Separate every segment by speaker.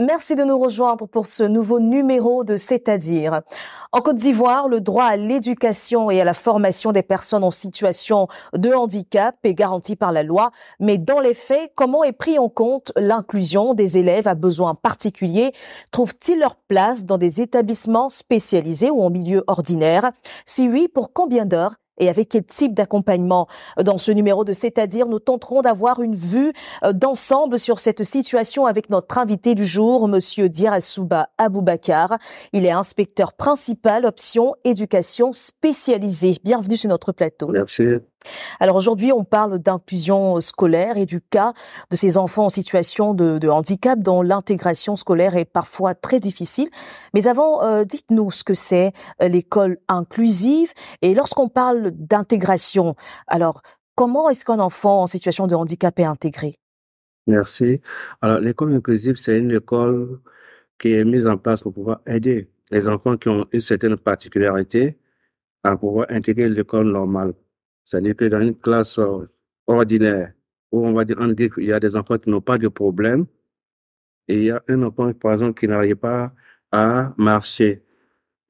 Speaker 1: Merci de nous rejoindre pour ce nouveau numéro de C'est-à-dire. En Côte d'Ivoire, le droit à l'éducation et à la formation des personnes en situation de handicap est garanti par la loi, mais dans les faits, comment est pris en compte l'inclusion des élèves à besoins particuliers Trouvent-ils leur place dans des établissements spécialisés ou en milieu ordinaire Si oui, pour combien d'heures et avec quel type d'accompagnement euh, dans ce numéro de C'est-à-dire, nous tenterons d'avoir une vue euh, d'ensemble sur cette situation avec notre invité du jour, Monsieur Dirasouba Aboubakar. Il est inspecteur principal option éducation spécialisée. Bienvenue sur notre plateau. Merci. Alors aujourd'hui, on parle d'inclusion euh, scolaire et du cas de ces enfants en situation de, handicap dont l'intégration scolaire est parfois très difficile. Mais avant, euh, dites-nous ce que c'est euh, l'école inclusive. Et lorsqu'on parle d'intégration, alors comment est-ce qu'un enfant en situation de handicap est intégré
Speaker 2: Merci. Alors l'école inclusive, c'est une école qui est mise en place pour pouvoir aider les enfants qui ont une certaine particularité à pouvoir intégrer l'école normale. Ça n'est dans une classe euh, ordinaire, où on va dire, on dit qu'il y a des enfants qui n'ont pas de problème, et il y a un enfant, par exemple, qui n'arrive pas à marcher.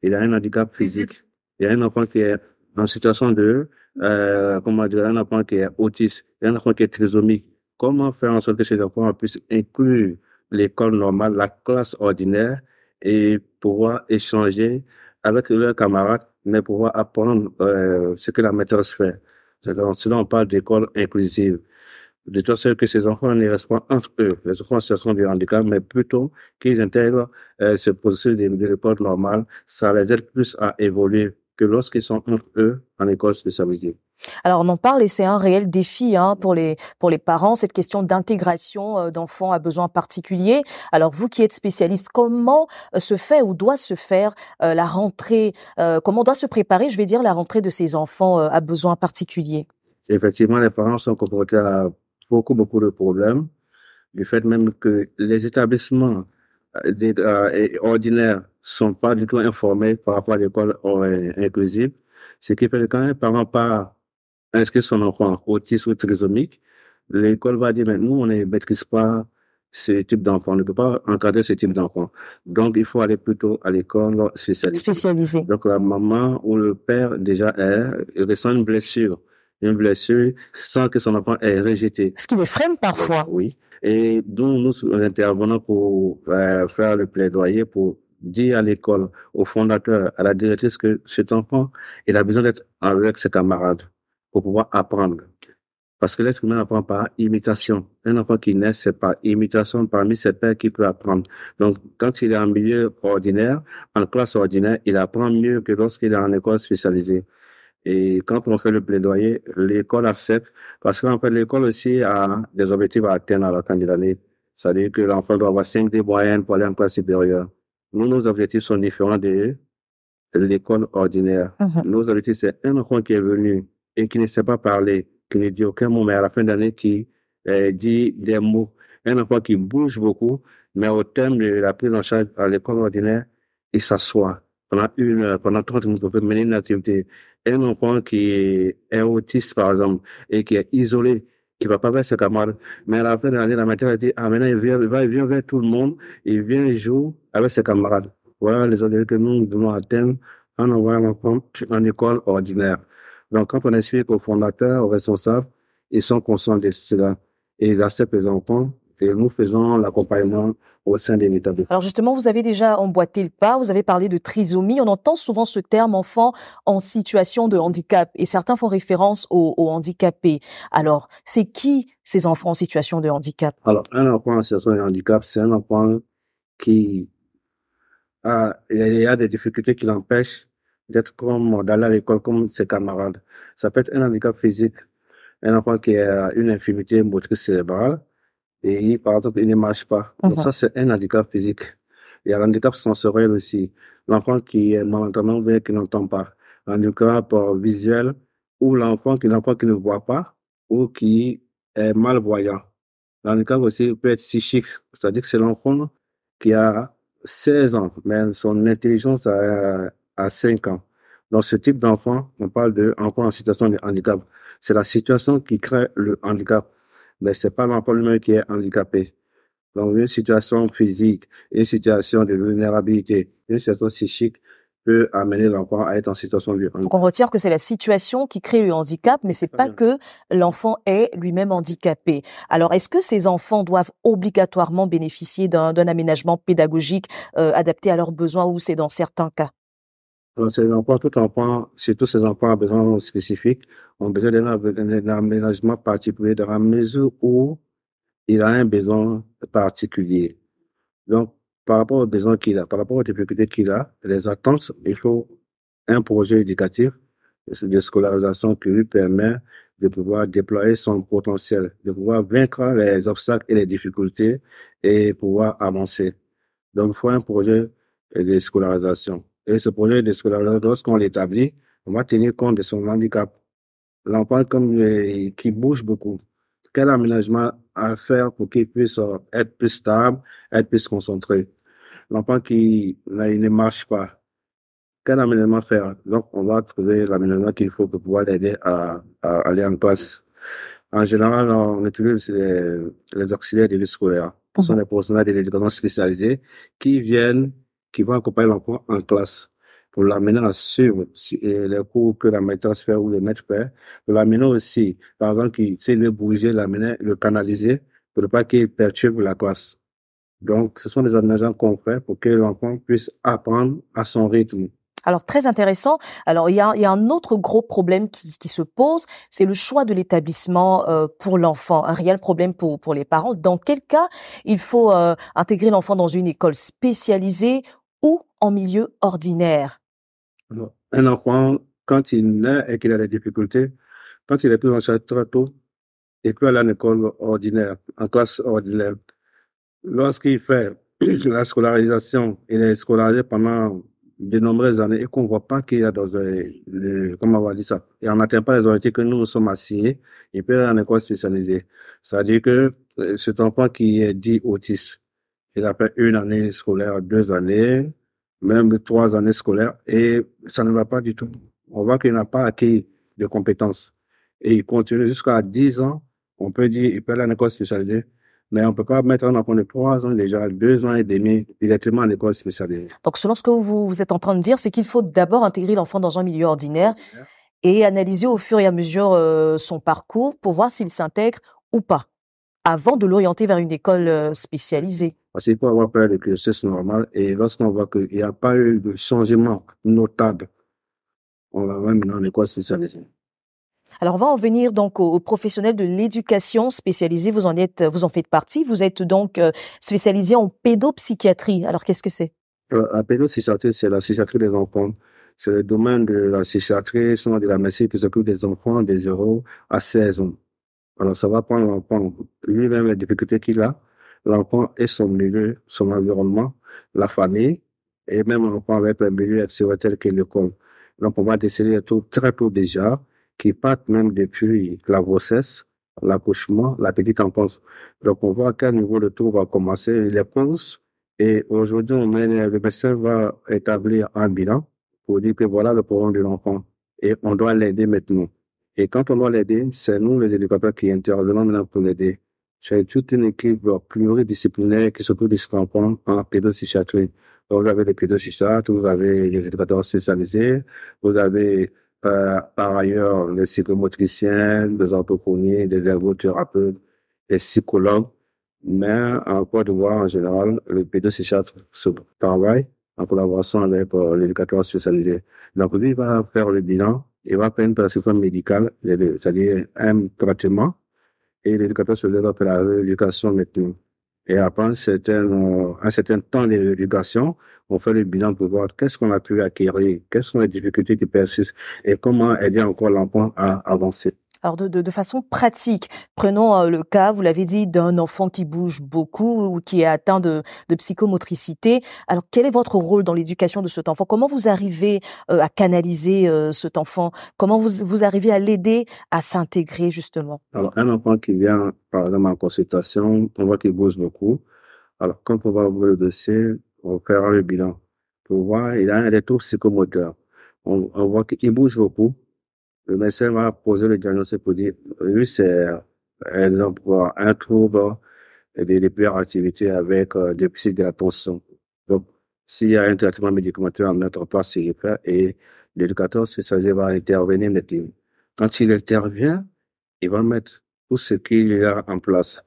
Speaker 2: Il a un handicap physique. Il y a un enfant qui est en situation de, euh, comment dire, un enfant qui est autiste, un enfant qui est trisomique. Comment faire en sorte que ces enfants puissent inclure l'école normale, la classe ordinaire, et pouvoir échanger avec leurs camarades mais pouvoir apprendre euh, ce que la maîtresse fait. Cela, on parle d'école inclusive. De toute façon, que ces enfants ne restent pas entre eux, les enfants ce sont des handicap, mais plutôt qu'ils intègrent euh, ce processus de, de l'école normale, ça les aide plus à évoluer que lorsqu'ils sont entre eux en école spécialisée.
Speaker 1: Alors on en parle et c'est un réel défi hein, pour les pour les parents cette question d'intégration euh, d'enfants à besoins particuliers. Alors vous qui êtes spécialiste, comment euh, se fait ou doit se faire euh, la rentrée Comment doit se préparer, je vais dire, la rentrée de ces enfants à besoins particuliers
Speaker 2: Effectivement, les parents sont confrontés à beaucoup beaucoup de problèmes. Le fait même que les établissements des, euh, ordinaires sont pas du tout informés par rapport à l'école euh, inclusive, ce qui fait que quand un parent pas inscrire son enfant autiste ou trisomique, l'école va dire, mais nous, on ne maîtrise pas ce type d'enfant. On ne peut pas encadrer ce type d'enfant. Donc, il faut aller plutôt à l'école spécialisée. Spécialisée. Donc, la maman ou le père, déjà, est, il ressent une blessure une blessure sans que son enfant ait rejeté. Ce qui les
Speaker 1: freine parfois.
Speaker 2: Oui. Et donc, nous intervenons pour euh, faire le plaidoyer pour dire à l'école, au fondateur, à la directrice que cet enfant, il a besoin d'être avec ses camarades pour pouvoir apprendre. Parce que l'être humain apprend par imitation. Un enfant qui naît, c'est par imitation parmi ses pères qu'il peut apprendre. Donc, quand il est en milieu ordinaire, en classe ordinaire, il apprend mieux que lorsqu'il est en école spécialisée. Et quand on fait le plaidoyer, l'école accepte, parce qu'en fait, l'école aussi a des objectifs à atteindre à la fin de l'année. C'est-à-dire que l'enfant doit avoir 5 des moyenne pour aller en classe supérieure. Nous, nos objectifs sont différents de l'école ordinaire. Uh-huh. Nos objectifs, c'est un enfant qui est venu et qui ne sait pas parler, qui ne dit aucun mot, mais à la fin de l'année, qui euh, dit des mots. Un enfant qui bouge beaucoup, mais au terme de la prise en charge à l'école ordinaire, il s'assoit pendant une, pendant 30 minutes, on peut mener une activité. Un enfant qui est autiste, par exemple, et qui est isolé, qui va pas vers ses camarades, mais à la fin de l'année, la matière a dit, ah, maintenant, il vient, va, il vient vers tout le monde, il vient, jouer avec ses camarades. Voilà les objectifs que nous devons atteindre en envoyant l'enfant en école ordinaire. Donc, quand on explique aux fondateurs, aux responsables, ils sont conscients de cela et ils acceptent les enfants et nous faisons l'accompagnement au sein des méthodes
Speaker 1: Alors justement, vous avez déjà emboîté le pas, vous avez parlé de trisomie. On entend souvent ce terme enfant en situation de handicap et certains font référence aux, handicapés. Alors, c'est qui ces enfants en situation de handicap Alors,
Speaker 2: un enfant en situation de handicap, c'est un enfant qui a, il a des difficultés qui l'empêchent d'être comme d'aller à l'école comme ses camarades. Ça peut être un handicap physique, un enfant qui a une infirmité motrice cérébrale, et par exemple, il ne marche pas. Donc mhm. ça, c'est un handicap physique. Il y a l'handicap sensoriel aussi. L'enfant qui est malentendant ou qui n'entend pas. Handicap visuel ou l'enfant qui n'entend qui ne voit pas ou qui est malvoyant. L'handicap aussi peut être psychique, c'est-à-dire que c'est l'enfant qui a 16 ans, mais son intelligence a, 5 ans. Dans ce type d'enfant, on parle d'enfant en situation de handicap. C'est la situation qui crée le handicap mais c'est pas lui-même qui est handicapé. Donc, une situation physique, une situation de vulnérabilité, une situation psychique peut amener l'enfant à être en situation de handicap. Donc,
Speaker 1: on retire que c'est la situation qui crée le handicap, mais c'est pas que l'enfant est lui-même handicapé. Alors, est-ce que ces enfants doivent obligatoirement bénéficier d'un aménagement pédagogique euh, adapté à leurs besoins ou c'est dans certains cas
Speaker 2: ces enfants, tout enfant, surtout ces enfants à besoin spécifiques, ont besoin d'un aménagement particulier dans la mesure où il a un besoin particulier. Donc, par rapport aux besoins qu'il a, par rapport aux difficultés qu'il a, les attentes, il faut un projet éducatif de scolarisation qui lui permet de pouvoir déployer son potentiel, de pouvoir vaincre les obstacles et les difficultés et pouvoir avancer. Donc, il faut un projet de scolarisation. Et ce projet de scolarité, lorsqu'on l'établit, on va tenir compte de son handicap. L'enfant comme qui bouge beaucoup, quel aménagement à faire pour qu'il puisse euh, être plus stable, être plus concentré. L'enfant qui il ne marche pas, quel aménagement faire Donc, on va trouver l'aménagement qu'il faut pour pouvoir l'aider à, aller en place. En général, on utilise les, auxiliaires de vie scolaire. Ce sont des mhm. personnels de l'éducation spécialisée qui viennent qui vont accompagner l'enfant en classe pour l'amener à suivre euh, les cours que la maîtresse fait ou le maître fait, pour l'amener aussi, par exemple, qui sait le bouger, l'amener, le canaliser, pour ne pas qu'il perturbe la classe. Donc, ce sont des aménagements qu'on fait pour que l'enfant puisse apprendre à son rythme.
Speaker 1: Alors très intéressant. Alors il y a, un autre gros problème qui, se pose, c'est le choix de l'établissement euh, pour l'enfant. Un réel problème pour, pour les parents. Dans quel cas il faut euh, intégrer l'enfant dans une école spécialisée ou en milieu ordinaire
Speaker 2: Un enfant, quand il naît et qu'il a des difficultés, quand il est plus en charge très tôt, il peut aller à l'école ordinaire, en classe ordinaire. Lorsqu'il fait la scolarisation, il est scolarisé pendant de nombreuses années et qu'on ne voit pas qu'il y a dans les, comment on va dire ça, et on n'atteint pas les été que nous sommes assignés, il peut aller en école spécialisée. Ça à dire que euh, cet enfant qui est dit autiste, il a fait une année scolaire, deux années, même trois années scolaires, et ça ne va pas du tout. On voit qu'il n'a pas acquis de compétences. Et il continue jusqu'à 10 ans. On peut dire, il peut aller à école spécialisée, mais on ne peut pas mettre un enfant de trois ans déjà, deux ans et demi, directement en école spécialisée.
Speaker 1: Donc, selon ce que vous, êtes en train de dire, c'est qu'il faut d'abord intégrer l'enfant dans un milieu ordinaire et analyser au fur et à mesure euh, son parcours pour voir s'il s'intègre ou pas avant de l'orienter vers une école euh, spécialisée.
Speaker 2: Parce qu'il faut avoir peur de c'est normal et lorsqu'on voit qu'il n'y a pas eu de changement notable, on va même dans l'école spécialisée.
Speaker 1: Alors, on va en venir donc aux, professionnels de l'éducation spécialisée. Vous en êtes, vous en faites partie. Vous êtes donc euh, spécialisé en pédopsychiatrie. Alors, qu'est-ce que c'est
Speaker 2: euh, La pédopsychiatrie, c'est la psychiatrie des enfants. C'est le domaine de la psychiatrie, de la médecine qui s'occupe des enfants des 0 à 16 ans. Alors, ça va prendre l'enfant lui-même, les difficultés qu'il a, l'enfant et son milieu, son environnement, la famille, et même l'enfant avec le milieu tel le compte. Donc, on va décider de tout très tôt déjà, qui part même depuis la grossesse, l'accouchement, la petite enfance. Donc, on voit à quel niveau le tour va commencer, les causes. Et aujourd'hui, on le médecin va établir un bilan pour dire que voilà le problème de l'enfant et on doit l'aider maintenant. Et quand on doit l'aider, c'est nous, les éducateurs, qui intervenons maintenant pour l'aider. C'est toute une équipe euh, pluridisciplinaire qui s'occupe de ce en pédopsychiatrie. Donc, vous avez les pédopsychiatres, vous avez les éducateurs spécialisés, vous avez euh, par ailleurs les psychomotriciens, les orthophoniers, les ergothérapeutes, les psychologues. Mais en quoi de voir en général, le pédopsychiatre se travaille en collaboration avec euh, l'éducateur spécialisé. Donc, lui va faire le bilan il va prendre une prescription médicale, c'est-à-dire un traitement, et l'éducateur se développe à l'éducation maintenant. Et après un certain, euh, un certain temps d'éducation, on fait le bilan pour voir qu'est-ce qu'on a pu acquérir, quelles sont les difficultés qui persistent et comment aider encore l'enfant à avancer.
Speaker 1: Alors de, de, de façon pratique, prenons euh, le cas, vous l'avez dit, d'un enfant qui bouge beaucoup ou qui est atteint de, de psychomotricité. Alors quel est votre rôle dans l'éducation de cet enfant Comment vous arrivez euh, à canaliser euh, cet enfant Comment vous, vous arrivez à l'aider à s'intégrer justement
Speaker 2: Alors un enfant qui vient par exemple en consultation, on voit qu'il bouge beaucoup. Alors quand on va ouvrir le dossier, on fera le bilan pour voir il a un retour psychomoteur. On, on voit qu'il bouge beaucoup, le médecin va poser le diagnostic pour dire, lui, c'est un, un trouble de l'hyperactivité avec euh, déficit de l'attention. Donc, s'il y a un traitement médicamenteux à mettre en place, il et l'éducateur spécialisé va intervenir Quand il intervient, il va mettre tout ce qu'il a en place.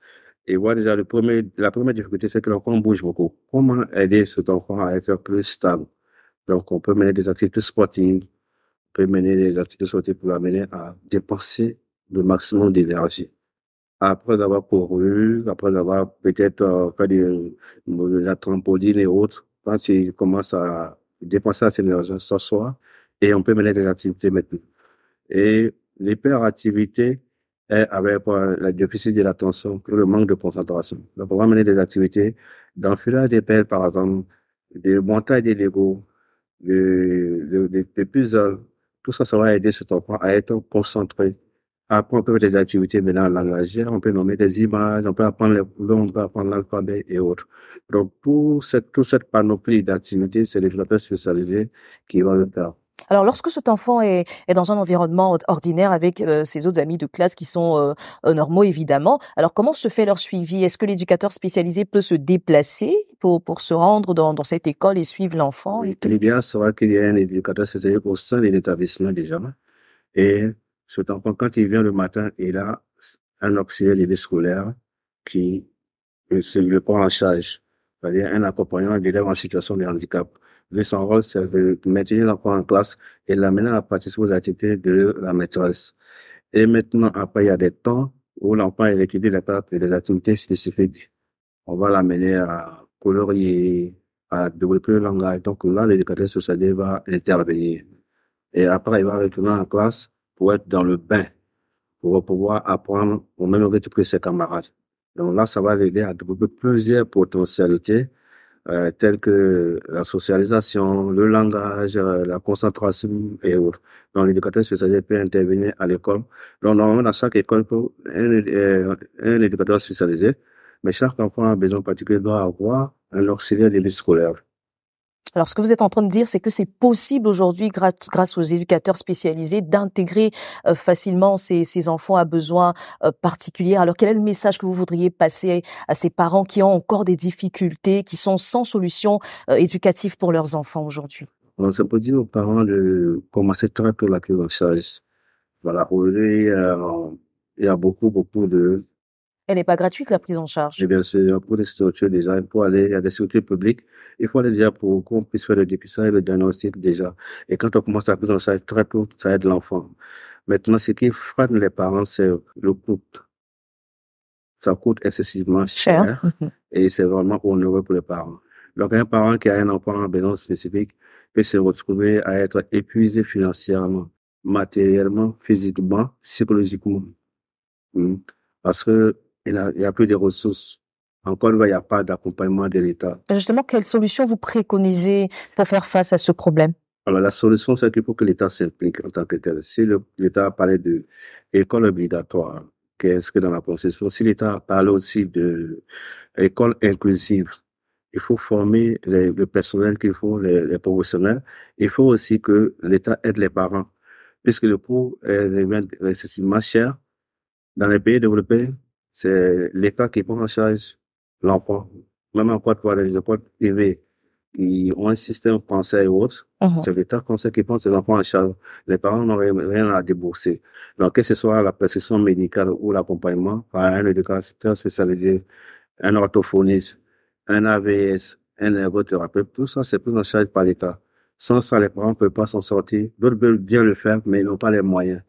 Speaker 2: Et voilà déjà le premier, la première difficulté, c'est que l'enfant bouge beaucoup. Comment aider cet enfant à être plus stable? Donc, on peut mener des activités sportives, peut mener les activités santé pour l'amener à dépenser le maximum d'énergie. Après avoir couru, après avoir peut-être euh, fait euh, de, la trampoline et autres, quand il commence à dépenser d'énergie, énergie, ce soir, et on peut mener des activités maintenant. Et l'hyperactivité est avec euh, la le déficit de l'attention, le manque de concentration. Donc, on va mener des activités. Dans des Pelles, par exemple, des montagnes de Lego, des, des, des puzzles, tout ça, ça va aider cet enfant à être concentré. Après, on peut faire des activités maintenant langage, on peut nommer des images, on peut apprendre les apprendre l'alphabet et autres. Donc, pour cette, toute cette panoplie d'activités, c'est les développeurs spécialisés qui vont le faire.
Speaker 1: Alors lorsque cet enfant est, dans un environnement ordinaire avec euh, ses autres amis de classe qui sont euh, euh, normaux évidemment, alors comment se fait leur suivi Est-ce que l'éducateur spécialisé peut se déplacer pour, se rendre dans, cette école et suivre l'enfant Il
Speaker 2: est bien qu'il y a un éducateur spécialisé au sein de l'établissement déjà. Et cet enfant, quand il vient le matin, il a un auxiliaire scolaire qui le, prend en charge, c'est-à-dire un accompagnant d'élèves en situation de handicap vu son rôle, c'est de maintenir l'enfant en classe et l'amener à participer aux activités de la maîtresse. Et maintenant, après, il y a des temps où l'enfant est étudié des des activités spécifiques. On va l'amener à colorier, à développer le langage. Donc là, l'éducateur social va intervenir. Et après, il va retourner en classe pour être dans le bain, pour pouvoir apprendre ou même rythme ses camarades. Donc là, ça va l'aider à développer plusieurs potentialités euh, telles que la socialisation, le langage, euh, la concentration et autres. Donc, l'éducateur spécialisé peut intervenir à l'école. Donc, normalement, dans chaque école, euh, un, éducateur spécialisé, mais chaque enfant a besoin particulier doit avoir un auxiliaire de vie scolaire.
Speaker 1: Alors, ce que vous êtes en train de dire, c'est que c'est possible aujourd'hui, grâce, aux éducateurs spécialisés, d'intégrer euh, facilement ces, ces, enfants à besoins euh, particuliers. Alors, quel est le message que vous voudriez passer à ces parents qui ont encore des difficultés, qui sont sans solution euh, éducative pour leurs enfants aujourd'hui
Speaker 2: Ça peut dire aux parents de commencer très tôt la prise Voilà, il y a beaucoup, beaucoup de
Speaker 1: elle n'est pas gratuite, la prise en charge. Eh
Speaker 2: bien, c'est pour les structures déjà, pour aller à des structures publiques, il faut aller déjà pour qu'on puisse faire le dépistage et le diagnostic déjà. Et quand on commence la prise en charge très tôt, ça aide l'enfant. Maintenant, ce qui freine les parents, c'est le coût. Ça coûte excessivement cher, et c'est vraiment onéreux pour les parents. Donc, un parent qui a un enfant en besoin spécifique peut se retrouver à être épuisé financièrement, matériellement, physiquement, psychologiquement. Hmm. Parce que il n'y a, plus de ressources. Encore une fois, il n'y a pas d'accompagnement de l'État.
Speaker 1: Justement, quelle solution vous préconisez pour faire face à ce problème
Speaker 2: Alors, la solution, c'est qu'il faut que l'État s'implique en tant que tel. Si l'État parlait d'école obligatoire, qu'est-ce que dans la procession Si l'État parle aussi de école inclusive, il faut former le personnel qu'il faut, les, professionnels. Il faut aussi que l'État aide les parents, puisque le coût est excessivement cher. Dans les pays développés, c'est l'État qui prend en charge l'enfant. Même en quoi d'Ivoire, les écoles privées qui ont un système français et autres, uh-huh. c'est l'État français qui prend ses enfants en charge. Les parents n'ont rien à débourser. Donc, que ce soit la prescription médicale ou l'accompagnement par un éducateur spécialisé, un orthophoniste, un AVS, un ergothérapeute, tout ça, c'est pris en charge par l'État. Sans ça, les parents ne peuvent pas s'en sortir. D'autres veulent bien le faire, mais ils n'ont pas les moyens.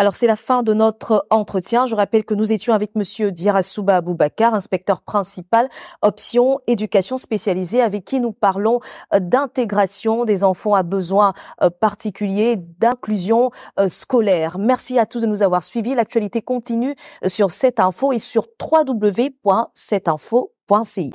Speaker 1: Alors c'est la fin de notre entretien. Je rappelle que nous étions avec Monsieur Dirasouba Aboubakar, inspecteur principal option éducation spécialisée, avec qui nous parlons euh, d'intégration des enfants à besoins euh, particuliers, d'inclusion euh, scolaire. Merci à tous de nous avoir suivis. L'actualité continue sur cette info et sur www.cetinfo.ci.